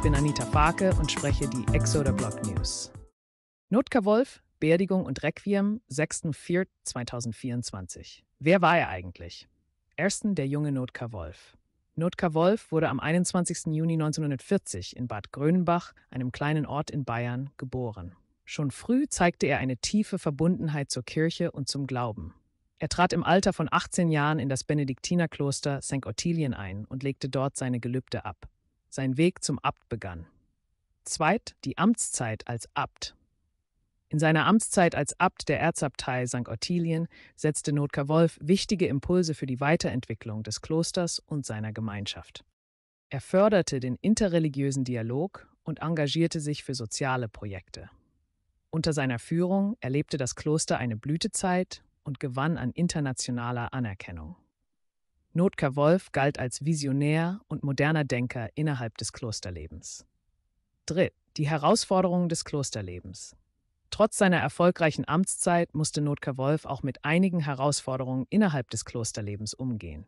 Ich bin Anita Farke und spreche die Exoder Blog News. Notka Wolf, Beerdigung und Requiem, 6.04.2024. Wer war er eigentlich? Ersten der junge Notka Wolf. Notka Wolf wurde am 21. Juni 1940 in Bad Grönenbach, einem kleinen Ort in Bayern, geboren. Schon früh zeigte er eine tiefe Verbundenheit zur Kirche und zum Glauben. Er trat im Alter von 18 Jahren in das Benediktinerkloster St. Ottilien ein und legte dort seine Gelübde ab sein Weg zum Abt begann. Zweit die Amtszeit als Abt. In seiner Amtszeit als Abt der Erzabtei St. Ottilien setzte Notker Wolf wichtige Impulse für die Weiterentwicklung des Klosters und seiner Gemeinschaft. Er förderte den interreligiösen Dialog und engagierte sich für soziale Projekte. Unter seiner Führung erlebte das Kloster eine Blütezeit und gewann an internationaler Anerkennung. Notker Wolf galt als Visionär und moderner Denker innerhalb des Klosterlebens. Dritt, die Herausforderungen des Klosterlebens. Trotz seiner erfolgreichen Amtszeit musste Notker Wolf auch mit einigen Herausforderungen innerhalb des Klosterlebens umgehen.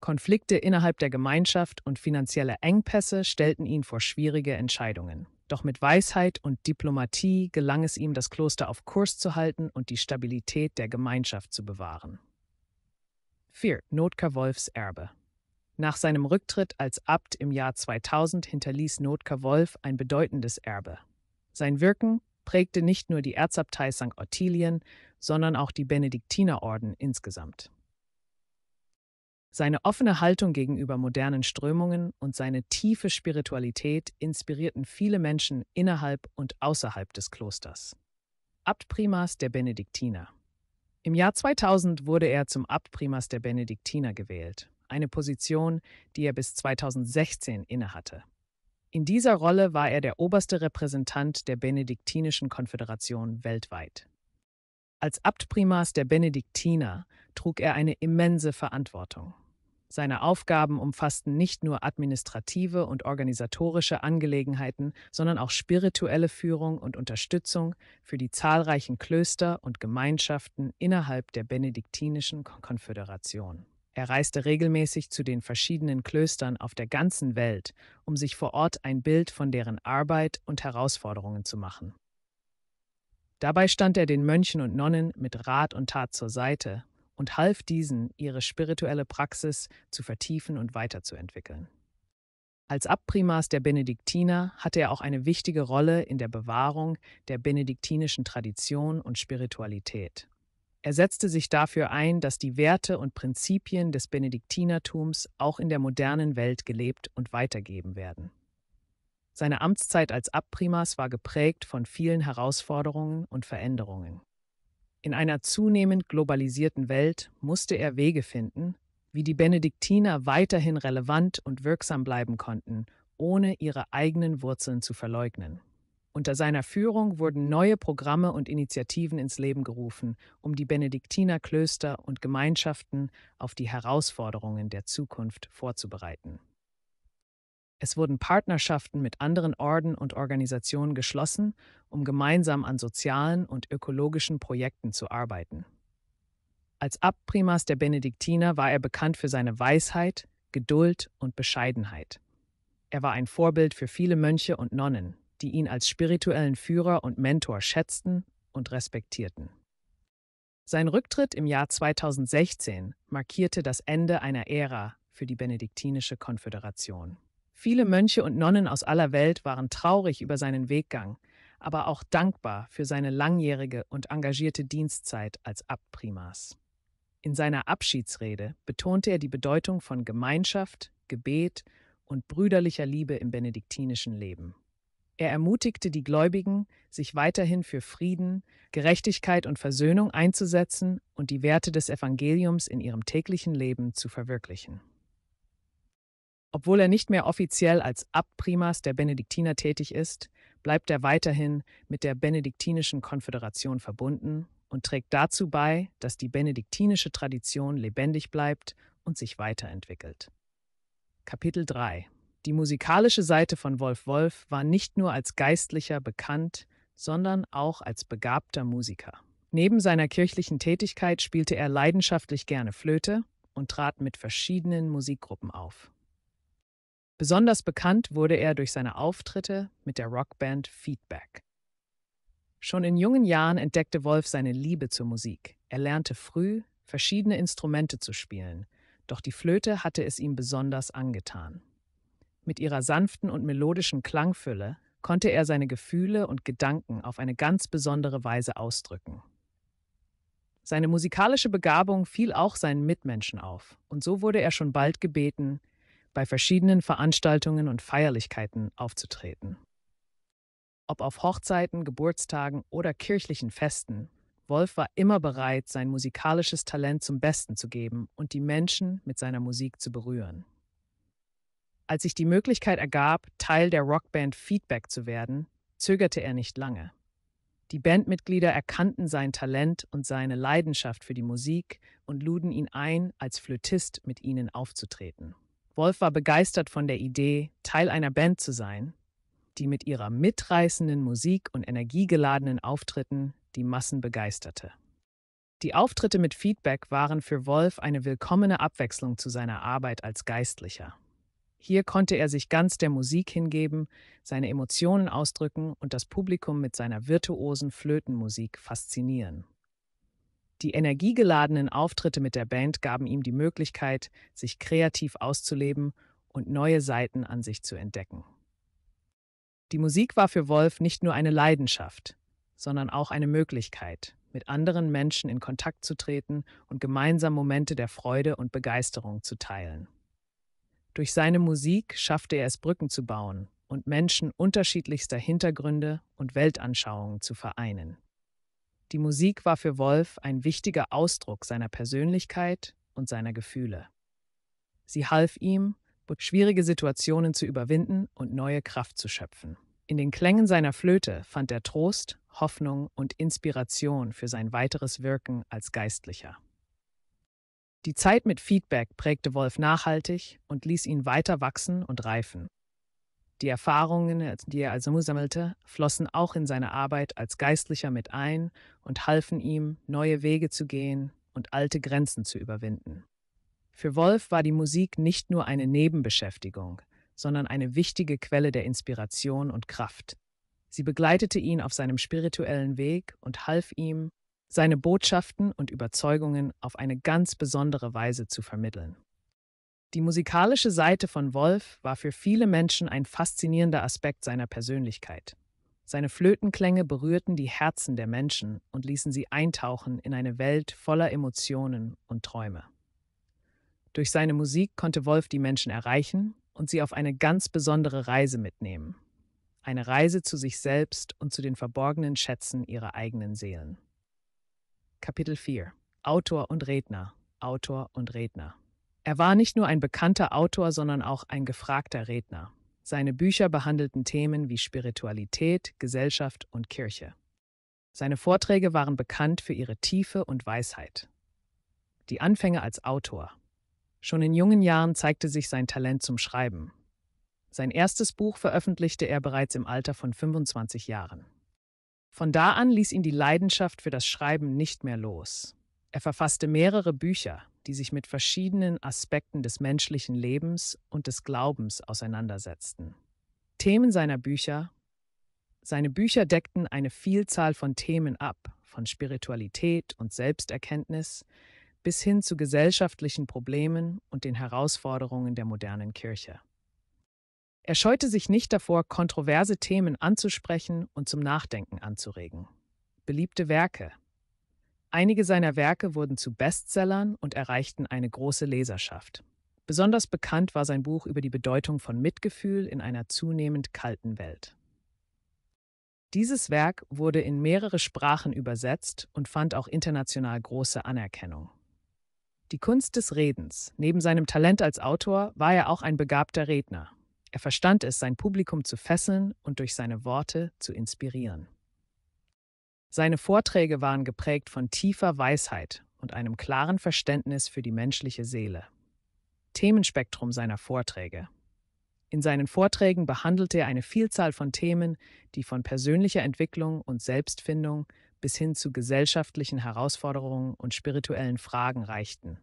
Konflikte innerhalb der Gemeinschaft und finanzielle Engpässe stellten ihn vor schwierige Entscheidungen. Doch mit Weisheit und Diplomatie gelang es ihm, das Kloster auf Kurs zu halten und die Stabilität der Gemeinschaft zu bewahren. 4. Notker Wolfs Erbe Nach seinem Rücktritt als Abt im Jahr 2000 hinterließ Notker Wolf ein bedeutendes Erbe. Sein Wirken prägte nicht nur die Erzabtei St. Ottilien, sondern auch die Benediktinerorden insgesamt. Seine offene Haltung gegenüber modernen Strömungen und seine tiefe Spiritualität inspirierten viele Menschen innerhalb und außerhalb des Klosters. Abt Primas der Benediktiner im Jahr 2000 wurde er zum Abprimas der Benediktiner gewählt, eine Position, die er bis 2016 innehatte. In dieser Rolle war er der oberste Repräsentant der Benediktinischen Konföderation weltweit. Als Abtprimas der Benediktiner trug er eine immense Verantwortung. Seine Aufgaben umfassten nicht nur administrative und organisatorische Angelegenheiten, sondern auch spirituelle Führung und Unterstützung für die zahlreichen Klöster und Gemeinschaften innerhalb der benediktinischen Konföderation. Er reiste regelmäßig zu den verschiedenen Klöstern auf der ganzen Welt, um sich vor Ort ein Bild von deren Arbeit und Herausforderungen zu machen. Dabei stand er den Mönchen und Nonnen mit Rat und Tat zur Seite und half diesen, ihre spirituelle Praxis zu vertiefen und weiterzuentwickeln. Als Abprimas der Benediktiner hatte er auch eine wichtige Rolle in der Bewahrung der benediktinischen Tradition und Spiritualität. Er setzte sich dafür ein, dass die Werte und Prinzipien des Benediktinertums auch in der modernen Welt gelebt und weitergeben werden. Seine Amtszeit als Abprimas war geprägt von vielen Herausforderungen und Veränderungen. In einer zunehmend globalisierten Welt musste er Wege finden, wie die Benediktiner weiterhin relevant und wirksam bleiben konnten, ohne ihre eigenen Wurzeln zu verleugnen. Unter seiner Führung wurden neue Programme und Initiativen ins Leben gerufen, um die Benediktinerklöster und Gemeinschaften auf die Herausforderungen der Zukunft vorzubereiten. Es wurden Partnerschaften mit anderen Orden und Organisationen geschlossen, um gemeinsam an sozialen und ökologischen Projekten zu arbeiten. Als Abprimas der Benediktiner war er bekannt für seine Weisheit, Geduld und Bescheidenheit. Er war ein Vorbild für viele Mönche und Nonnen, die ihn als spirituellen Führer und Mentor schätzten und respektierten. Sein Rücktritt im Jahr 2016 markierte das Ende einer Ära für die Benediktinische Konföderation. Viele Mönche und Nonnen aus aller Welt waren traurig über seinen Weggang, aber auch dankbar für seine langjährige und engagierte Dienstzeit als Abt In seiner Abschiedsrede betonte er die Bedeutung von Gemeinschaft, Gebet und brüderlicher Liebe im benediktinischen Leben. Er ermutigte die Gläubigen, sich weiterhin für Frieden, Gerechtigkeit und Versöhnung einzusetzen und die Werte des Evangeliums in ihrem täglichen Leben zu verwirklichen. Obwohl er nicht mehr offiziell als Abprimas der Benediktiner tätig ist, bleibt er weiterhin mit der Benediktinischen Konföderation verbunden und trägt dazu bei, dass die benediktinische Tradition lebendig bleibt und sich weiterentwickelt. Kapitel 3 Die musikalische Seite von Wolf Wolf war nicht nur als Geistlicher bekannt, sondern auch als begabter Musiker. Neben seiner kirchlichen Tätigkeit spielte er leidenschaftlich gerne Flöte und trat mit verschiedenen Musikgruppen auf. Besonders bekannt wurde er durch seine Auftritte mit der Rockband Feedback. Schon in jungen Jahren entdeckte Wolf seine Liebe zur Musik. Er lernte früh, verschiedene Instrumente zu spielen, doch die Flöte hatte es ihm besonders angetan. Mit ihrer sanften und melodischen Klangfülle konnte er seine Gefühle und Gedanken auf eine ganz besondere Weise ausdrücken. Seine musikalische Begabung fiel auch seinen Mitmenschen auf, und so wurde er schon bald gebeten, bei verschiedenen Veranstaltungen und Feierlichkeiten aufzutreten. Ob auf Hochzeiten, Geburtstagen oder kirchlichen Festen, Wolf war immer bereit, sein musikalisches Talent zum Besten zu geben und die Menschen mit seiner Musik zu berühren. Als sich die Möglichkeit ergab, Teil der Rockband Feedback zu werden, zögerte er nicht lange. Die Bandmitglieder erkannten sein Talent und seine Leidenschaft für die Musik und luden ihn ein, als Flötist mit ihnen aufzutreten. Wolf war begeistert von der Idee, Teil einer Band zu sein, die mit ihrer mitreißenden Musik und energiegeladenen Auftritten die Massen begeisterte. Die Auftritte mit Feedback waren für Wolf eine willkommene Abwechslung zu seiner Arbeit als Geistlicher. Hier konnte er sich ganz der Musik hingeben, seine Emotionen ausdrücken und das Publikum mit seiner virtuosen Flötenmusik faszinieren. Die energiegeladenen Auftritte mit der Band gaben ihm die Möglichkeit, sich kreativ auszuleben und neue Seiten an sich zu entdecken. Die Musik war für Wolf nicht nur eine Leidenschaft, sondern auch eine Möglichkeit, mit anderen Menschen in Kontakt zu treten und gemeinsam Momente der Freude und Begeisterung zu teilen. Durch seine Musik schaffte er es, Brücken zu bauen und Menschen unterschiedlichster Hintergründe und Weltanschauungen zu vereinen. Die Musik war für Wolf ein wichtiger Ausdruck seiner Persönlichkeit und seiner Gefühle. Sie half ihm, schwierige Situationen zu überwinden und neue Kraft zu schöpfen. In den Klängen seiner Flöte fand er Trost, Hoffnung und Inspiration für sein weiteres Wirken als Geistlicher. Die Zeit mit Feedback prägte Wolf nachhaltig und ließ ihn weiter wachsen und reifen. Die Erfahrungen, äh, die er also sammelte, flossen auch in seine Arbeit als Geistlicher mit ein und halfen ihm, neue Wege zu gehen und alte Grenzen zu überwinden. Für Wolf war die Musik nicht nur eine Nebenbeschäftigung, sondern eine wichtige Quelle der Inspiration und Kraft. Sie begleitete ihn auf seinem spirituellen Weg und half ihm, seine Botschaften und Überzeugungen auf eine ganz besondere Weise zu vermitteln. Die musikalische Seite von Wolf war für viele Menschen ein faszinierender Aspekt seiner Persönlichkeit. Seine Flötenklänge berührten die Herzen der Menschen und ließen sie eintauchen in eine Welt voller Emotionen und Träume. Durch seine Musik konnte Wolf die Menschen erreichen und sie auf eine ganz besondere Reise mitnehmen. Eine Reise zu sich selbst und zu den verborgenen Schätzen ihrer eigenen Seelen. Kapitel 4 Autor und Redner, Autor und Redner. Er war nicht nur ein bekannter Autor, sondern auch ein gefragter Redner. Seine Bücher behandelten Themen wie Spiritualität, Gesellschaft und Kirche. Seine Vorträge waren bekannt für ihre Tiefe und Weisheit. Die Anfänge als Autor. Schon in jungen Jahren zeigte sich sein Talent zum Schreiben. Sein erstes Buch veröffentlichte er bereits im Alter von 25 Jahren. Von da an ließ ihn die Leidenschaft für das Schreiben nicht mehr los. Er verfasste mehrere Bücher, die sich mit verschiedenen Aspekten des menschlichen Lebens und des Glaubens auseinandersetzten. Themen seiner Bücher Seine Bücher deckten eine Vielzahl von Themen ab, von Spiritualität und Selbsterkenntnis bis hin zu gesellschaftlichen Problemen und den Herausforderungen der modernen Kirche. Er scheute sich nicht davor, kontroverse Themen anzusprechen und zum Nachdenken anzuregen. Beliebte Werke Einige seiner Werke wurden zu Bestsellern und erreichten eine große Leserschaft. Besonders bekannt war sein Buch über die Bedeutung von Mitgefühl in einer zunehmend kalten Welt. Dieses Werk wurde in mehrere Sprachen übersetzt und fand auch international große Anerkennung. Die Kunst des Redens. Neben seinem Talent als Autor war er auch ein begabter Redner. Er verstand es, sein Publikum zu fesseln und durch seine Worte zu inspirieren. Seine Vorträge waren geprägt von tiefer Weisheit und einem klaren Verständnis für die menschliche Seele. Themenspektrum seiner Vorträge. In seinen Vorträgen behandelte er eine Vielzahl von Themen, die von persönlicher Entwicklung und Selbstfindung bis hin zu gesellschaftlichen Herausforderungen und spirituellen Fragen reichten.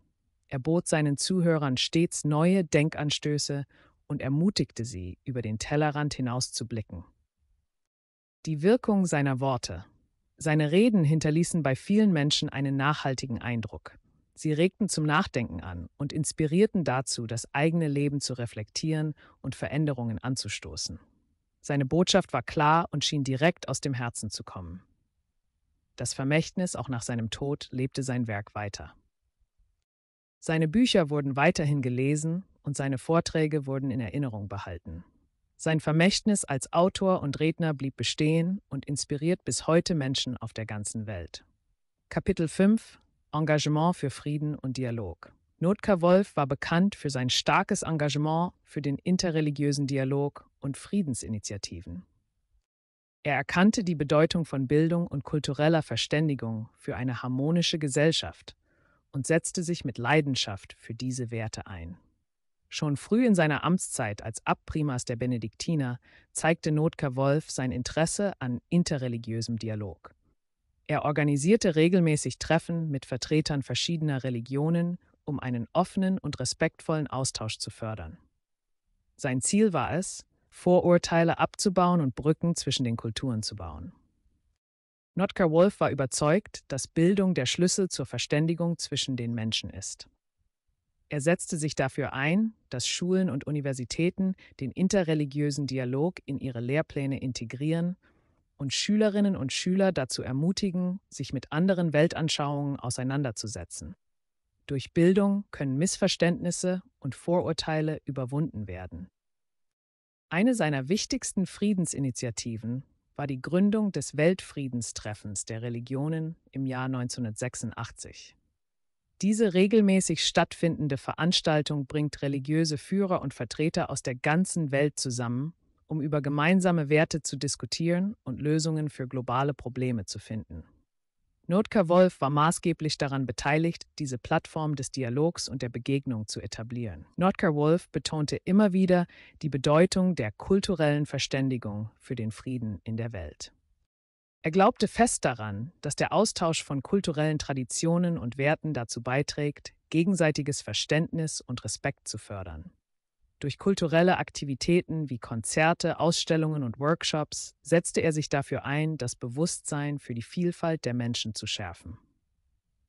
Er bot seinen Zuhörern stets neue Denkanstöße und ermutigte sie, über den Tellerrand hinaus zu blicken. Die Wirkung seiner Worte seine Reden hinterließen bei vielen Menschen einen nachhaltigen Eindruck. Sie regten zum Nachdenken an und inspirierten dazu, das eigene Leben zu reflektieren und Veränderungen anzustoßen. Seine Botschaft war klar und schien direkt aus dem Herzen zu kommen. Das Vermächtnis, auch nach seinem Tod, lebte sein Werk weiter. Seine Bücher wurden weiterhin gelesen und seine Vorträge wurden in Erinnerung behalten. Sein Vermächtnis als Autor und Redner blieb bestehen und inspiriert bis heute Menschen auf der ganzen Welt. Kapitel 5 Engagement für Frieden und Dialog Notka Wolf war bekannt für sein starkes Engagement für den interreligiösen Dialog und Friedensinitiativen. Er erkannte die Bedeutung von Bildung und kultureller Verständigung für eine harmonische Gesellschaft und setzte sich mit Leidenschaft für diese Werte ein. Schon früh in seiner Amtszeit als Abprimas der Benediktiner zeigte Notker Wolf sein Interesse an interreligiösem Dialog. Er organisierte regelmäßig Treffen mit Vertretern verschiedener Religionen, um einen offenen und respektvollen Austausch zu fördern. Sein Ziel war es, Vorurteile abzubauen und Brücken zwischen den Kulturen zu bauen. Notker Wolf war überzeugt, dass Bildung der Schlüssel zur Verständigung zwischen den Menschen ist. Er setzte sich dafür ein, dass Schulen und Universitäten den interreligiösen Dialog in ihre Lehrpläne integrieren und Schülerinnen und Schüler dazu ermutigen, sich mit anderen Weltanschauungen auseinanderzusetzen. Durch Bildung können Missverständnisse und Vorurteile überwunden werden. Eine seiner wichtigsten Friedensinitiativen war die Gründung des Weltfriedenstreffens der Religionen im Jahr 1986. Diese regelmäßig stattfindende Veranstaltung bringt religiöse Führer und Vertreter aus der ganzen Welt zusammen, um über gemeinsame Werte zu diskutieren und Lösungen für globale Probleme zu finden. Notka Wolf war maßgeblich daran beteiligt, diese Plattform des Dialogs und der Begegnung zu etablieren. Notka Wolf betonte immer wieder die Bedeutung der kulturellen Verständigung für den Frieden in der Welt. Er glaubte fest daran, dass der Austausch von kulturellen Traditionen und Werten dazu beiträgt, gegenseitiges Verständnis und Respekt zu fördern. Durch kulturelle Aktivitäten wie Konzerte, Ausstellungen und Workshops setzte er sich dafür ein, das Bewusstsein für die Vielfalt der Menschen zu schärfen.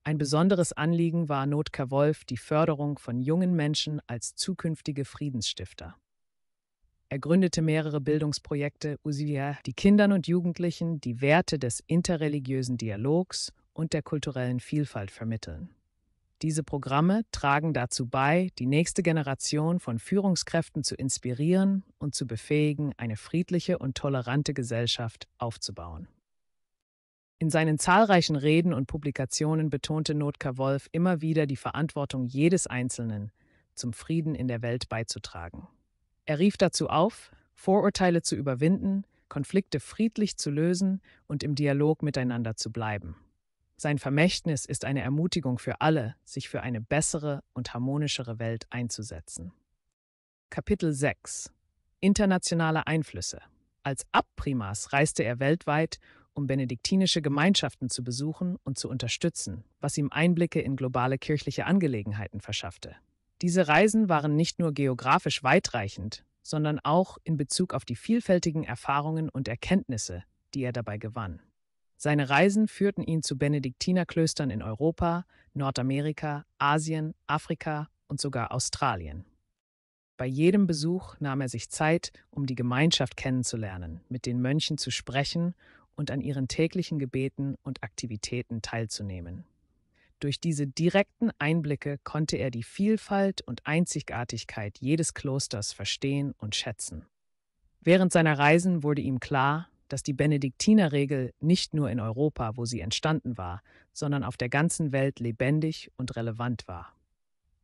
Ein besonderes Anliegen war Notker Wolf die Förderung von jungen Menschen als zukünftige Friedensstifter. Er gründete mehrere Bildungsprojekte Usivia, die Kindern und Jugendlichen die Werte des interreligiösen Dialogs und der kulturellen Vielfalt vermitteln. Diese Programme tragen dazu bei, die nächste Generation von Führungskräften zu inspirieren und zu befähigen, eine friedliche und tolerante Gesellschaft aufzubauen. In seinen zahlreichen Reden und Publikationen betonte Notka Wolf immer wieder die Verantwortung jedes Einzelnen, zum Frieden in der Welt beizutragen. Er rief dazu auf, Vorurteile zu überwinden, Konflikte friedlich zu lösen und im Dialog miteinander zu bleiben. Sein Vermächtnis ist eine Ermutigung für alle, sich für eine bessere und harmonischere Welt einzusetzen. Kapitel 6 Internationale Einflüsse Als Abprimas reiste er weltweit, um benediktinische Gemeinschaften zu besuchen und zu unterstützen, was ihm Einblicke in globale kirchliche Angelegenheiten verschaffte. Diese Reisen waren nicht nur geografisch weitreichend, sondern auch in Bezug auf die vielfältigen Erfahrungen und Erkenntnisse, die er dabei gewann. Seine Reisen führten ihn zu Benediktinerklöstern in Europa, Nordamerika, Asien, Afrika und sogar Australien. Bei jedem Besuch nahm er sich Zeit, um die Gemeinschaft kennenzulernen, mit den Mönchen zu sprechen und an ihren täglichen Gebeten und Aktivitäten teilzunehmen. Durch diese direkten Einblicke konnte er die Vielfalt und Einzigartigkeit jedes Klosters verstehen und schätzen. Während seiner Reisen wurde ihm klar, dass die Benediktinerregel nicht nur in Europa, wo sie entstanden war, sondern auf der ganzen Welt lebendig und relevant war.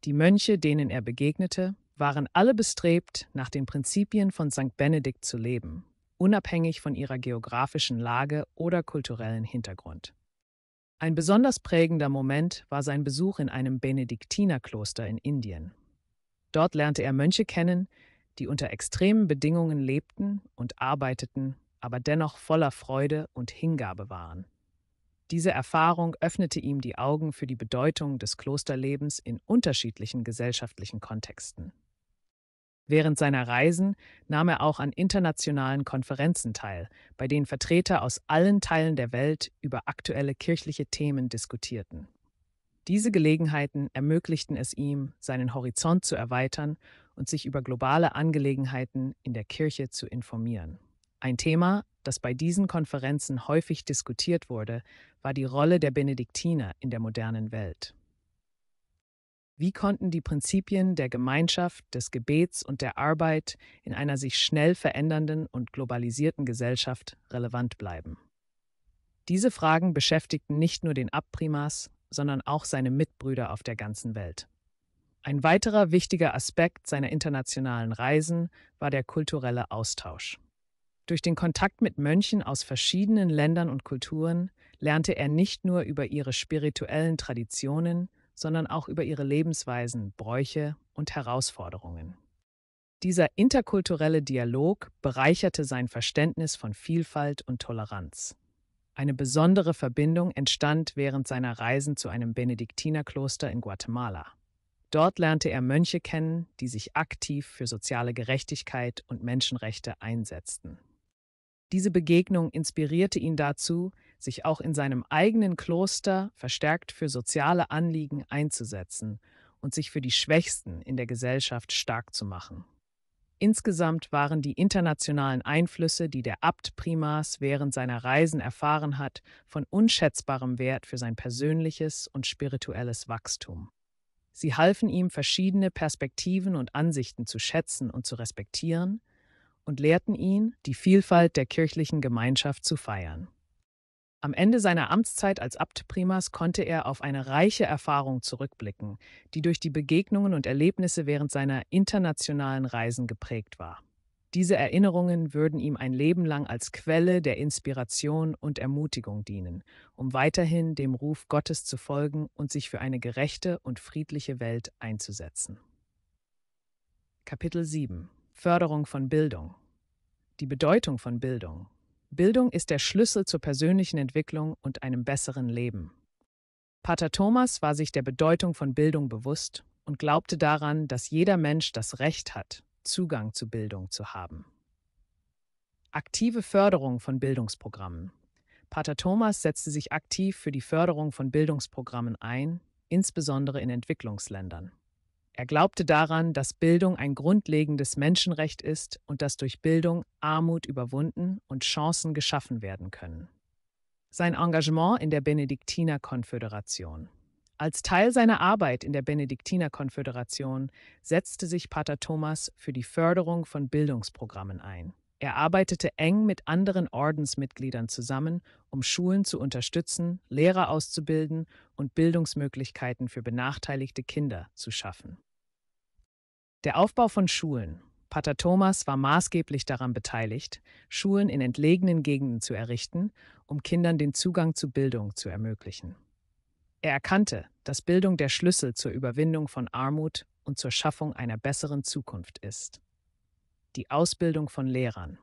Die Mönche, denen er begegnete, waren alle bestrebt, nach den Prinzipien von St. Benedikt zu leben, unabhängig von ihrer geografischen Lage oder kulturellen Hintergrund. Ein besonders prägender Moment war sein Besuch in einem Benediktinerkloster in Indien. Dort lernte er Mönche kennen, die unter extremen Bedingungen lebten und arbeiteten, aber dennoch voller Freude und Hingabe waren. Diese Erfahrung öffnete ihm die Augen für die Bedeutung des Klosterlebens in unterschiedlichen gesellschaftlichen Kontexten. Während seiner Reisen nahm er auch an internationalen Konferenzen teil, bei denen Vertreter aus allen Teilen der Welt über aktuelle kirchliche Themen diskutierten. Diese Gelegenheiten ermöglichten es ihm, seinen Horizont zu erweitern und sich über globale Angelegenheiten in der Kirche zu informieren. Ein Thema, das bei diesen Konferenzen häufig diskutiert wurde, war die Rolle der Benediktiner in der modernen Welt. Wie konnten die Prinzipien der Gemeinschaft, des Gebets und der Arbeit in einer sich schnell verändernden und globalisierten Gesellschaft relevant bleiben? Diese Fragen beschäftigten nicht nur den Abprimas, sondern auch seine Mitbrüder auf der ganzen Welt. Ein weiterer wichtiger Aspekt seiner internationalen Reisen war der kulturelle Austausch. Durch den Kontakt mit Mönchen aus verschiedenen Ländern und Kulturen lernte er nicht nur über ihre spirituellen Traditionen, sondern auch über ihre Lebensweisen, Bräuche und Herausforderungen. Dieser interkulturelle Dialog bereicherte sein Verständnis von Vielfalt und Toleranz. Eine besondere Verbindung entstand während seiner Reisen zu einem Benediktinerkloster in Guatemala. Dort lernte er Mönche kennen, die sich aktiv für soziale Gerechtigkeit und Menschenrechte einsetzten. Diese Begegnung inspirierte ihn dazu, sich auch in seinem eigenen Kloster verstärkt für soziale Anliegen einzusetzen und sich für die Schwächsten in der Gesellschaft stark zu machen. Insgesamt waren die internationalen Einflüsse, die der Abt Primas während seiner Reisen erfahren hat, von unschätzbarem Wert für sein persönliches und spirituelles Wachstum. Sie halfen ihm, verschiedene Perspektiven und Ansichten zu schätzen und zu respektieren und lehrten ihn, die Vielfalt der kirchlichen Gemeinschaft zu feiern. Am Ende seiner Amtszeit als Abt Primas konnte er auf eine reiche Erfahrung zurückblicken, die durch die Begegnungen und Erlebnisse während seiner internationalen Reisen geprägt war. Diese Erinnerungen würden ihm ein Leben lang als Quelle der Inspiration und Ermutigung dienen, um weiterhin dem Ruf Gottes zu folgen und sich für eine gerechte und friedliche Welt einzusetzen. Kapitel 7 Förderung von Bildung Die Bedeutung von Bildung Bildung ist der Schlüssel zur persönlichen Entwicklung und einem besseren Leben. Pater Thomas war sich der Bedeutung von Bildung bewusst und glaubte daran, dass jeder Mensch das Recht hat, Zugang zu Bildung zu haben. Aktive Förderung von Bildungsprogrammen. Pater Thomas setzte sich aktiv für die Förderung von Bildungsprogrammen ein, insbesondere in Entwicklungsländern. Er glaubte daran, dass Bildung ein grundlegendes Menschenrecht ist und dass durch Bildung Armut überwunden und Chancen geschaffen werden können. Sein Engagement in der Benediktinerkonföderation. Als Teil seiner Arbeit in der Benediktinerkonföderation setzte sich Pater Thomas für die Förderung von Bildungsprogrammen ein. Er arbeitete eng mit anderen Ordensmitgliedern zusammen, um Schulen zu unterstützen, Lehrer auszubilden und Bildungsmöglichkeiten für benachteiligte Kinder zu schaffen. Der Aufbau von Schulen. Pater Thomas war maßgeblich daran beteiligt, Schulen in entlegenen Gegenden zu errichten, um Kindern den Zugang zu Bildung zu ermöglichen. Er erkannte, dass Bildung der Schlüssel zur Überwindung von Armut und zur Schaffung einer besseren Zukunft ist. Die Ausbildung von Lehrern.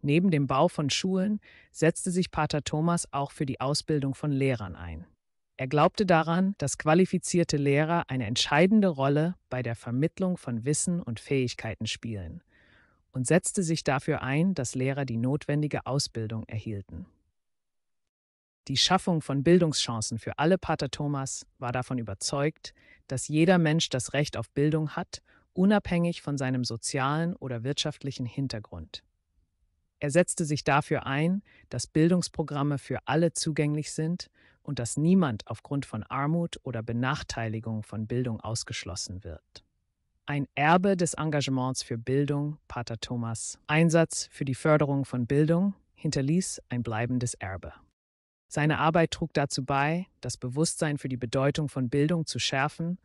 Neben dem Bau von Schulen setzte sich Pater Thomas auch für die Ausbildung von Lehrern ein. Er glaubte daran, dass qualifizierte Lehrer eine entscheidende Rolle bei der Vermittlung von Wissen und Fähigkeiten spielen und setzte sich dafür ein, dass Lehrer die notwendige Ausbildung erhielten. Die Schaffung von Bildungschancen für alle Pater Thomas war davon überzeugt, dass jeder Mensch das Recht auf Bildung hat, unabhängig von seinem sozialen oder wirtschaftlichen Hintergrund. Er setzte sich dafür ein, dass Bildungsprogramme für alle zugänglich sind und dass niemand aufgrund von Armut oder Benachteiligung von Bildung ausgeschlossen wird. Ein Erbe des Engagements für Bildung, Pater Thomas, Einsatz für die Förderung von Bildung, hinterließ ein bleibendes Erbe. Seine Arbeit trug dazu bei, das Bewusstsein für die Bedeutung von Bildung zu schärfen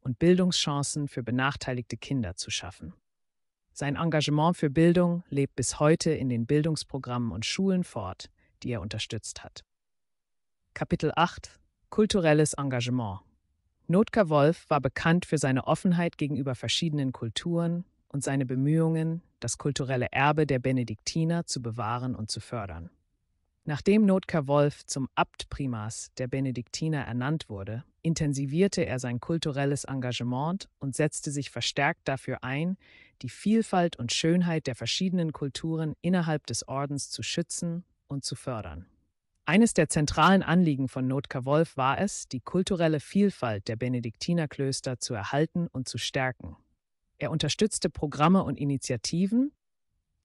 und Bildungschancen für benachteiligte Kinder zu schaffen. Sein Engagement für Bildung lebt bis heute in den Bildungsprogrammen und Schulen fort, die er unterstützt hat. Kapitel 8 Kulturelles Engagement Notka Wolf war bekannt für seine Offenheit gegenüber verschiedenen Kulturen und seine Bemühungen, das kulturelle Erbe der Benediktiner zu bewahren und zu fördern. Nachdem Notka Wolf zum Abtprimas der Benediktiner ernannt wurde, intensivierte er sein kulturelles Engagement und setzte sich verstärkt dafür ein, die Vielfalt und Schönheit der verschiedenen Kulturen innerhalb des Ordens zu schützen und zu fördern. Eines der zentralen Anliegen von Notka Wolf war es, die kulturelle Vielfalt der Benediktinerklöster zu erhalten und zu stärken. Er unterstützte Programme und Initiativen,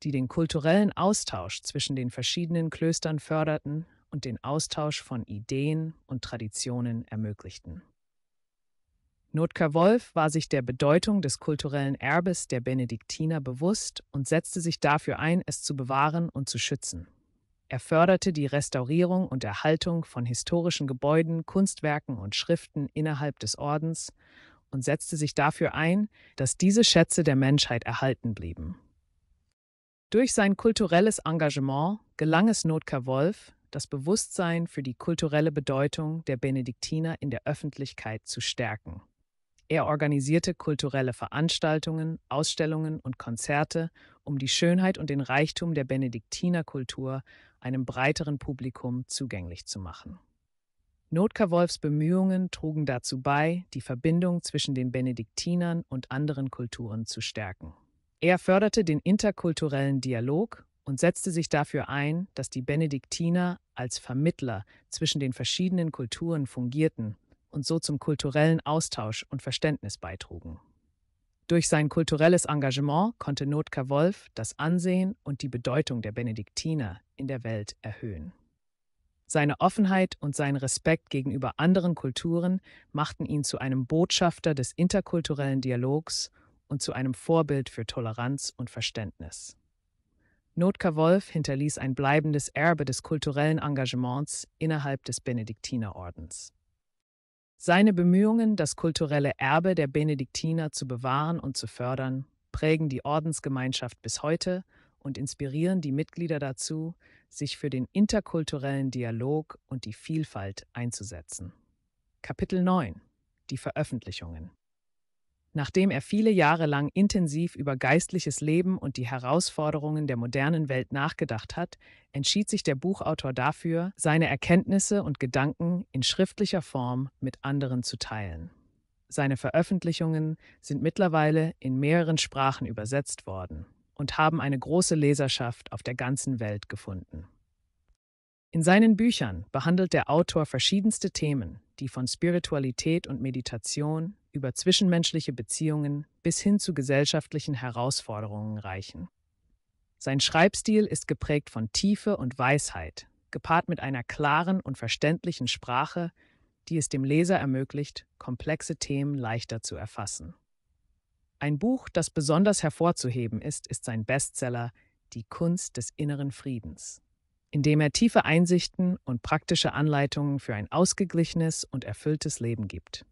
die den kulturellen Austausch zwischen den verschiedenen Klöstern förderten und den Austausch von Ideen und Traditionen ermöglichten. Notka Wolf war sich der Bedeutung des kulturellen Erbes der Benediktiner bewusst und setzte sich dafür ein, es zu bewahren und zu schützen. Er förderte die Restaurierung und Erhaltung von historischen Gebäuden, Kunstwerken und Schriften innerhalb des Ordens und setzte sich dafür ein, dass diese Schätze der Menschheit erhalten blieben. Durch sein kulturelles Engagement gelang es Notker Wolf, das Bewusstsein für die kulturelle Bedeutung der Benediktiner in der Öffentlichkeit zu stärken. Er organisierte kulturelle Veranstaltungen, Ausstellungen und Konzerte, um die Schönheit und den Reichtum der Benediktinerkultur einem breiteren Publikum zugänglich zu machen. Notka Wolfs Bemühungen trugen dazu bei, die Verbindung zwischen den Benediktinern und anderen Kulturen zu stärken. Er förderte den interkulturellen Dialog und setzte sich dafür ein, dass die Benediktiner als Vermittler zwischen den verschiedenen Kulturen fungierten und so zum kulturellen Austausch und Verständnis beitrugen. Durch sein kulturelles Engagement konnte Notka Wolf das Ansehen und die Bedeutung der Benediktiner in der Welt erhöhen. Seine Offenheit und sein Respekt gegenüber anderen Kulturen machten ihn zu einem Botschafter des interkulturellen Dialogs und zu einem Vorbild für Toleranz und Verständnis. Notka Wolf hinterließ ein bleibendes Erbe des kulturellen Engagements innerhalb des Benediktinerordens. Seine Bemühungen, das kulturelle Erbe der Benediktiner zu bewahren und zu fördern, prägen die Ordensgemeinschaft bis heute und inspirieren die Mitglieder dazu, sich für den interkulturellen Dialog und die Vielfalt einzusetzen. Kapitel 9 Die Veröffentlichungen Nachdem er viele Jahre lang intensiv über geistliches Leben und die Herausforderungen der modernen Welt nachgedacht hat, entschied sich der Buchautor dafür, seine Erkenntnisse und Gedanken in schriftlicher Form mit anderen zu teilen. Seine Veröffentlichungen sind mittlerweile in mehreren Sprachen übersetzt worden und haben eine große Leserschaft auf der ganzen Welt gefunden. In seinen Büchern behandelt der Autor verschiedenste Themen, die von Spiritualität und Meditation über zwischenmenschliche Beziehungen bis hin zu gesellschaftlichen Herausforderungen reichen. Sein Schreibstil ist geprägt von Tiefe und Weisheit, gepaart mit einer klaren und verständlichen Sprache, die es dem Leser ermöglicht, komplexe Themen leichter zu erfassen. Ein Buch, das besonders hervorzuheben ist, ist sein Bestseller Die Kunst des inneren Friedens indem er tiefe Einsichten und praktische Anleitungen für ein ausgeglichenes und erfülltes Leben gibt.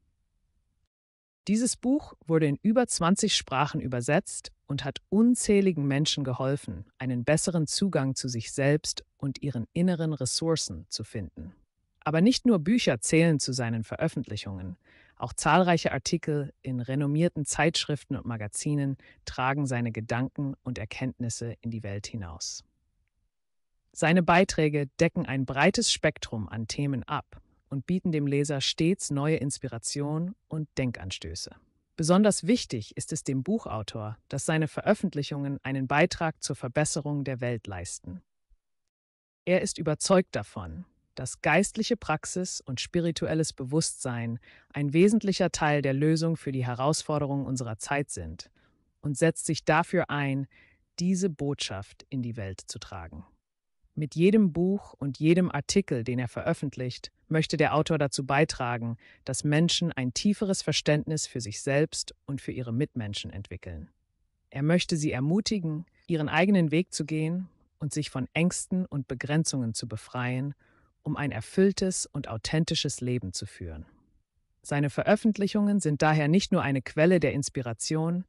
Dieses Buch wurde in über 20 Sprachen übersetzt und hat unzähligen Menschen geholfen, einen besseren Zugang zu sich selbst und ihren inneren Ressourcen zu finden. Aber nicht nur Bücher zählen zu seinen Veröffentlichungen, auch zahlreiche Artikel in renommierten Zeitschriften und Magazinen tragen seine Gedanken und Erkenntnisse in die Welt hinaus. Seine Beiträge decken ein breites Spektrum an Themen ab und bieten dem Leser stets neue Inspiration und Denkanstöße. Besonders wichtig ist es dem Buchautor, dass seine Veröffentlichungen einen Beitrag zur Verbesserung der Welt leisten. Er ist überzeugt davon, dass geistliche Praxis und spirituelles Bewusstsein ein wesentlicher Teil der Lösung für die Herausforderungen unserer Zeit sind und setzt sich dafür ein, diese Botschaft in die Welt zu tragen. Mit jedem Buch und jedem Artikel, den er veröffentlicht, möchte der Autor dazu beitragen, dass Menschen ein tieferes Verständnis für sich selbst und für ihre Mitmenschen entwickeln. Er möchte sie ermutigen, ihren eigenen Weg zu gehen und sich von Ängsten und Begrenzungen zu befreien, um ein erfülltes und authentisches Leben zu führen. Seine Veröffentlichungen sind daher nicht nur eine Quelle der Inspiration,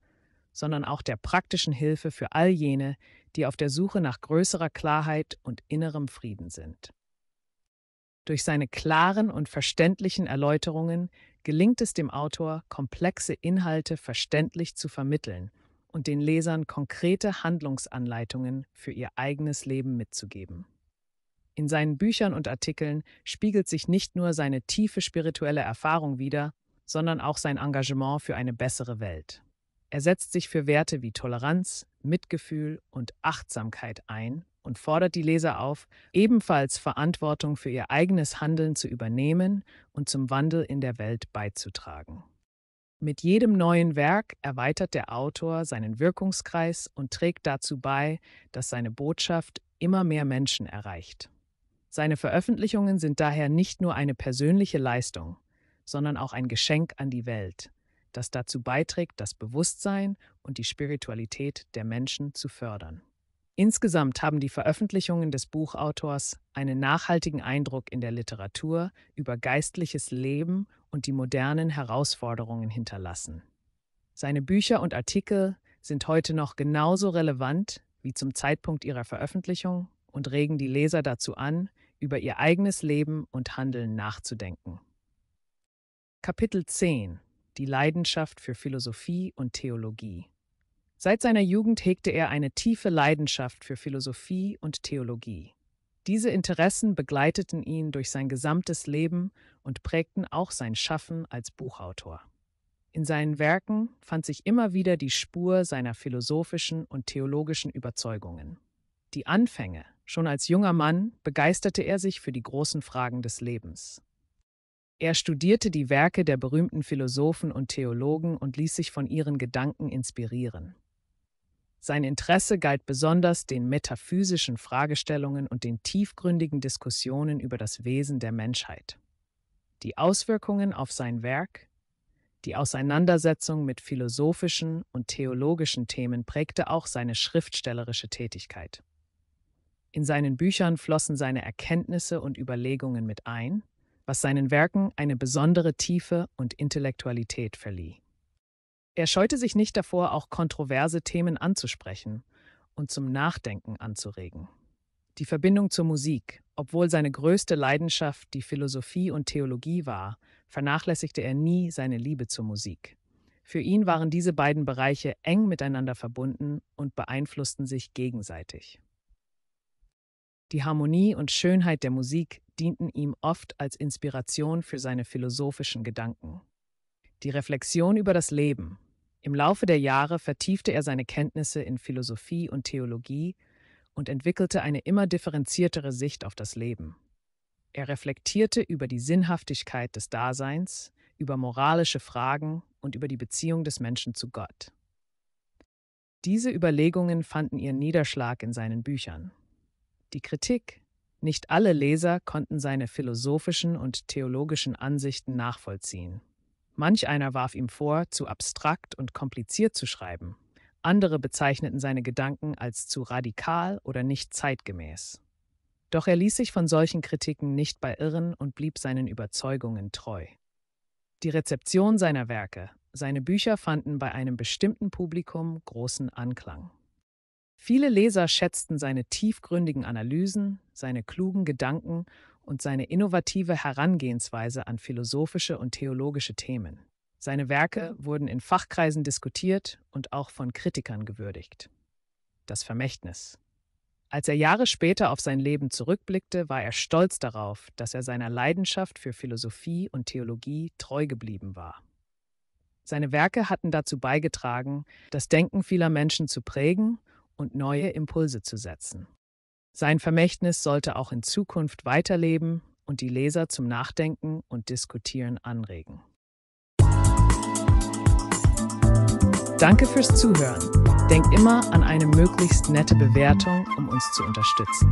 sondern auch der praktischen Hilfe für all jene, die auf der Suche nach größerer Klarheit und innerem Frieden sind. Durch seine klaren und verständlichen Erläuterungen gelingt es dem Autor, komplexe Inhalte verständlich zu vermitteln und den Lesern konkrete Handlungsanleitungen für ihr eigenes Leben mitzugeben. In seinen Büchern und Artikeln spiegelt sich nicht nur seine tiefe spirituelle Erfahrung wider, sondern auch sein Engagement für eine bessere Welt. Er setzt sich für Werte wie Toleranz, Mitgefühl und Achtsamkeit ein und fordert die Leser auf, ebenfalls Verantwortung für ihr eigenes Handeln zu übernehmen und zum Wandel in der Welt beizutragen. Mit jedem neuen Werk erweitert der Autor seinen Wirkungskreis und trägt dazu bei, dass seine Botschaft immer mehr Menschen erreicht. Seine Veröffentlichungen sind daher nicht nur eine persönliche Leistung, sondern auch ein Geschenk an die Welt, das dazu beiträgt, das Bewusstsein und die Spiritualität der Menschen zu fördern. Insgesamt haben die Veröffentlichungen des Buchautors einen nachhaltigen Eindruck in der Literatur über geistliches Leben und die modernen Herausforderungen hinterlassen. Seine Bücher und Artikel sind heute noch genauso relevant wie zum Zeitpunkt ihrer Veröffentlichung und regen die Leser dazu an, über ihr eigenes Leben und Handeln nachzudenken. Kapitel 10 die Leidenschaft für Philosophie und Theologie. Seit seiner Jugend hegte er eine tiefe Leidenschaft für Philosophie und Theologie. Diese Interessen begleiteten ihn durch sein gesamtes Leben und prägten auch sein Schaffen als Buchautor. In seinen Werken fand sich immer wieder die Spur seiner philosophischen und theologischen Überzeugungen. Die Anfänge, schon als junger Mann, begeisterte er sich für die großen Fragen des Lebens. Er studierte die Werke der berühmten Philosophen und Theologen und ließ sich von ihren Gedanken inspirieren. Sein Interesse galt besonders den metaphysischen Fragestellungen und den tiefgründigen Diskussionen über das Wesen der Menschheit. Die Auswirkungen auf sein Werk, die Auseinandersetzung mit philosophischen und theologischen Themen prägte auch seine schriftstellerische Tätigkeit. In seinen Büchern flossen seine Erkenntnisse und Überlegungen mit ein, was seinen Werken eine besondere Tiefe und Intellektualität verlieh. Er scheute sich nicht davor, auch kontroverse Themen anzusprechen und zum Nachdenken anzuregen. Die Verbindung zur Musik, obwohl seine größte Leidenschaft die Philosophie und Theologie war, vernachlässigte er nie seine Liebe zur Musik. Für ihn waren diese beiden Bereiche eng miteinander verbunden und beeinflussten sich gegenseitig. Die Harmonie und Schönheit der Musik dienten ihm oft als Inspiration für seine philosophischen Gedanken. Die Reflexion über das Leben. Im Laufe der Jahre vertiefte er seine Kenntnisse in Philosophie und Theologie und entwickelte eine immer differenziertere Sicht auf das Leben. Er reflektierte über die Sinnhaftigkeit des Daseins, über moralische Fragen und über die Beziehung des Menschen zu Gott. Diese Überlegungen fanden ihren Niederschlag in seinen Büchern. Die Kritik, nicht alle Leser konnten seine philosophischen und theologischen Ansichten nachvollziehen. Manch einer warf ihm vor, zu abstrakt und kompliziert zu schreiben. Andere bezeichneten seine Gedanken als zu radikal oder nicht zeitgemäß. Doch er ließ sich von solchen Kritiken nicht beirren und blieb seinen Überzeugungen treu. Die Rezeption seiner Werke, seine Bücher fanden bei einem bestimmten Publikum großen Anklang. Viele Leser schätzten seine tiefgründigen Analysen, seine klugen Gedanken und seine innovative Herangehensweise an philosophische und theologische Themen. Seine Werke wurden in Fachkreisen diskutiert und auch von Kritikern gewürdigt. Das Vermächtnis. Als er Jahre später auf sein Leben zurückblickte, war er stolz darauf, dass er seiner Leidenschaft für Philosophie und Theologie treu geblieben war. Seine Werke hatten dazu beigetragen, das Denken vieler Menschen zu prägen und neue Impulse zu setzen. Sein Vermächtnis sollte auch in Zukunft weiterleben und die Leser zum Nachdenken und Diskutieren anregen. Danke fürs Zuhören. Denkt immer an eine möglichst nette Bewertung, um uns zu unterstützen.